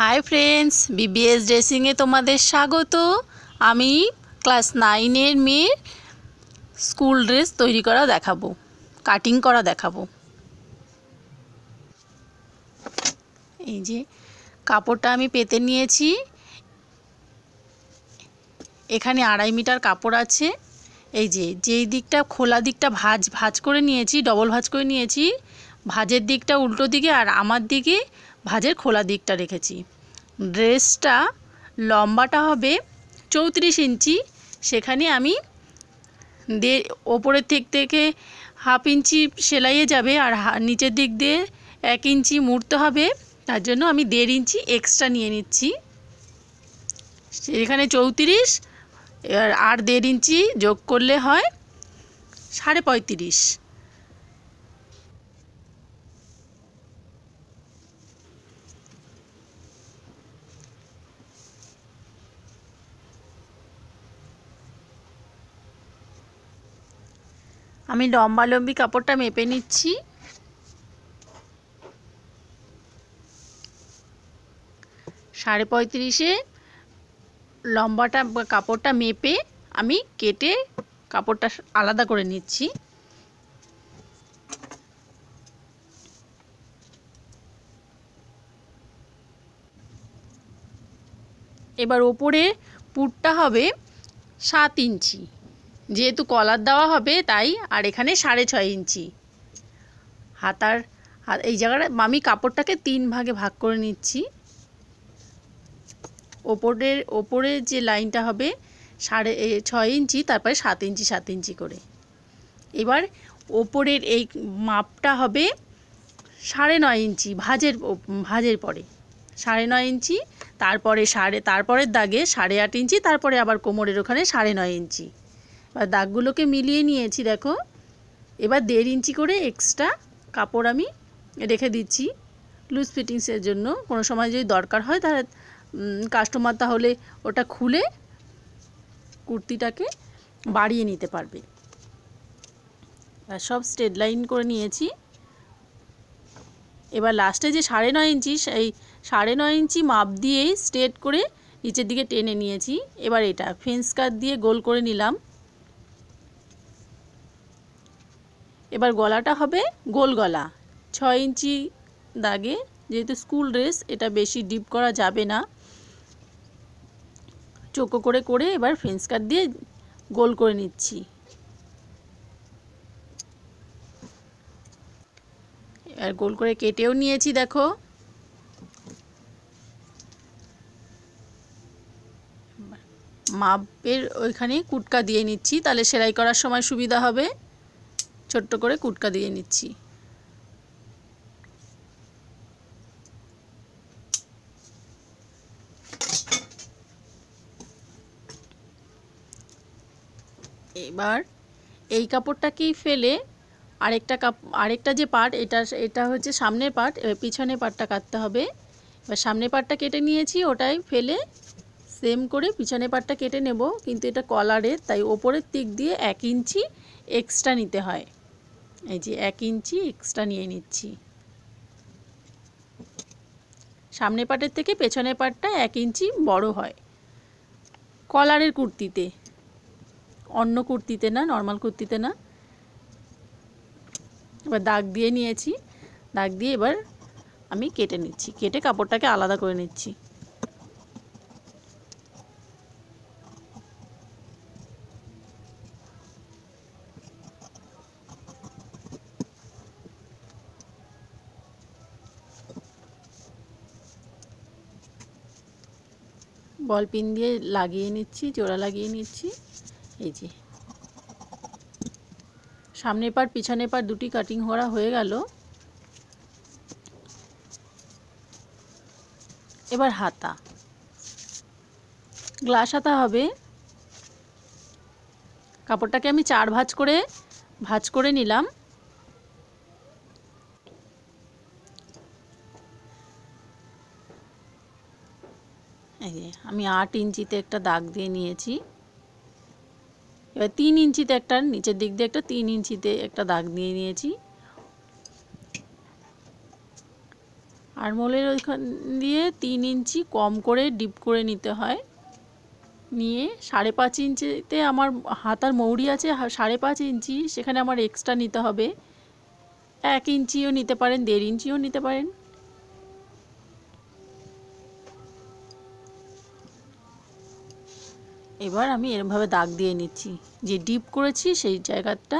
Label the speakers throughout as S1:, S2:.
S1: hi friends BBS ড্রেসিংয়ে তোমাদের স্বাগত আমি ক্লাস নাইনের মেয়ের স্কুল ড্রেস তৈরি করা দেখাবো কাটিং করা দেখাবো এই যে কাপড়টা আমি পেতে নিয়েছি এখানে আড়াই মিটার কাপড় আছে এই যে যেই দিকটা খোলা দিকটা ভাজ ভাজ করে নিয়েছি ডবল ভাজ করে নিয়েছি ভাজের দিকটা উল্টো দিকে আর আমার দিকে ভাজের খোলা দিকটা রেখেছি ড্রেসটা লম্বাটা হবে চৌত্রিশ ইঞ্চি সেখানে আমি দে ওপরের দিক থেকে হাফ ইঞ্চি সেলাইয়ে যাবে আর নিচের দিক দিয়ে এক ইঞ্চি মুড়তে হবে তার জন্য আমি দেড় ইঞ্চি এক্সট্রা নিয়ে নিচ্ছি এখানে চৌত্রিশ আর দেড় ইঞ্চি যোগ করলে হয় সাড়ে পঁয়ত্রিশ আমি লম্বা লম্বি কাপড়টা মেপে নিচ্ছি সাড়ে পঁয়ত্রিশে লম্বাটা কাপড়টা মেপে আমি কেটে কাপড়টা আলাদা করে নিচ্ছি এবার ওপরে পুটটা হবে সাত ইঞ্চি যেহেতু কলার দেওয়া হবে তাই আর এখানে সাড়ে ছয় ইঞ্চি হাতার এই জায়গাটা আমি কাপড়টাকে তিন ভাগে ভাগ করে নিচ্ছি ওপরের ওপরের যে লাইনটা হবে সাড়ে ছয় ইঞ্চি তারপরে সাত ইঞ্চি সাত ইঞ্চি করে এবার ওপরের এই মাপটা হবে সাড়ে নয় ইঞ্চি ভাজের ভাজের পরে সাড়ে নয় ইঞ্চি তারপরে সাড়ে তারপরের দাগে সাড়ে আট ইঞ্চি তারপরে আবার কোমরের ওখানে সাড়ে নয় ইঞ্চি বা দাগগুলোকে মিলিয়ে নিয়েছি দেখো এবার দেড় ইঞ্চি করে এক্সট্রা কাপড় আমি রেখে দিচ্ছি লুজ ফিটিংসের জন্য কোনো সময় যদি দরকার হয় তাহলে কাস্টমার তাহলে ওটা খুলে কুর্তিটাকে বাড়িয়ে নিতে পারবে আর সব স্ট্রেট লাইন করে নিয়েছি এবার লাস্টে যে সাড়ে নয় ইঞ্চি সেই সাড়ে নয় ইঞ্চি মাপ দিয়েই স্ট্রেট করে নিচের দিকে টেনে নিয়েছি এবার এটা ফেন্স কাট দিয়ে গোল করে নিলাম এবার গলাটা হবে গোল গলা ছ ইঞ্চি দাগে যেহেতু স্কুল ড্রেস এটা বেশি ডিপ করা যাবে না চোখো করে করে এবার ফ্রেঞ্চ কাট দিয়ে গোল করে নিচ্ছি এবার গোল করে কেটেও নিয়েছি দেখো মাপের ওইখানে কুটকা দিয়ে নিচ্ছি তাহলে সেলাই করার সময় সুবিধা হবে ছোট্ট করে কুটকা দিয়ে নিচ্ছি এবার এই কাপড়টাকেই ফেলে আরেকটা কাপ আরেকটা যে পার্ট এটা এটা হচ্ছে সামনের পার্ট পিছনে পার্টটা কাটতে হবে এবার সামনের পার্টটা কেটে নিয়েছি ওটাই ফেলে সেম করে পিছনে পার্টটা কেটে নেব কিন্তু এটা কলারের তাই ওপরের দিক দিয়ে এক ইঞ্চি এক্সট্রা নিতে হয় এই যে এক ইঞ্চি এক্সট্রা নিয়ে নিচ্ছি সামনে পাটের থেকে পেছনের পাটটা এক ইঞ্চি বড় হয় কলারের কুর্তিতে অন্য কুর্তিতে না নর্মাল কুর্তিতে না এবার দাগ দিয়ে নিয়েছি দাগ দিয়ে এবার আমি কেটে নিচ্ছি কেটে কাপড়টাকে আলাদা করে নিচ্ছি বল পিন দিয়ে লাগিয়ে নিচ্ছি জোড়া লাগিয়ে নিচ্ছি এই যে সামনের পার পিছনে পার দুটি কাটিং করা হয়ে গেল এবার হাতা গ্লাস হাতা হবে কাপড়টাকে আমি চার ভাঁজ করে ভাঁজ করে নিলাম এই আমি আট ইঞ্চিতে একটা দাগ দিয়ে নিয়েছি এবার তিন ইঞ্চিতে একটা নিচের দিক দিয়ে একটা তিন ইঞ্চিতে একটা দাগ দিয়ে নিয়েছি আর মোলের ওইখান দিয়ে তিন ইঞ্চি কম করে ডিপ করে নিতে হয় নিয়ে সাড়ে পাঁচ ইঞ্চিতে আমার হাতার মৌরি আছে সাড়ে পাঁচ ইঞ্চি সেখানে আমার এক্সট্রা নিতে হবে এক ইঞ্চিও নিতে পারেন দেড় ইঞ্চিও নিতে পারেন এবার আমি এরমভাবে দাগ দিয়ে নিচ্ছি যে ডিপ করেছি সেই জায়গাটা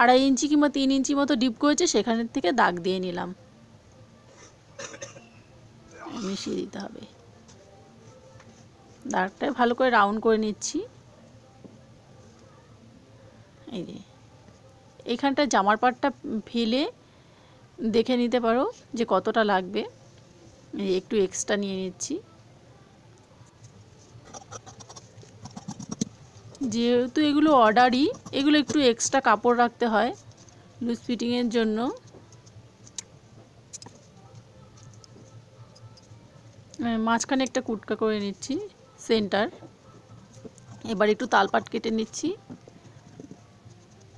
S1: আড়াই ইঞ্চি কিংবা তিন ইঞ্চি মতো ডিপ করেছে সেখানের থেকে দাগ দিয়ে নিলাম মিশিয়ে দিতে হবে দাগটা ভালো করে রাউন্ড করে নিচ্ছি এই যে এইখানটা জামার পাটটা ফেলে দেখে নিতে পারো যে কতটা লাগবে একটু এক্সট্রা নিয়ে নিচ্ছি যেহেতু এগুলো অর্ডারই এগুলো একটু এক্সট্রা কাপড় রাখতে হয় লুজ ফিটিংয়ের জন্য মাঝখানে একটা কুটকা করে নিচ্ছি সেন্টার এবার একটু তালপাট কেটে নিচ্ছি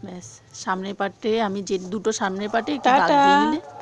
S1: ব্যাস সামনের পাটে আমি যে দুটো সামনের পাটে একটু দিয়ে নিলে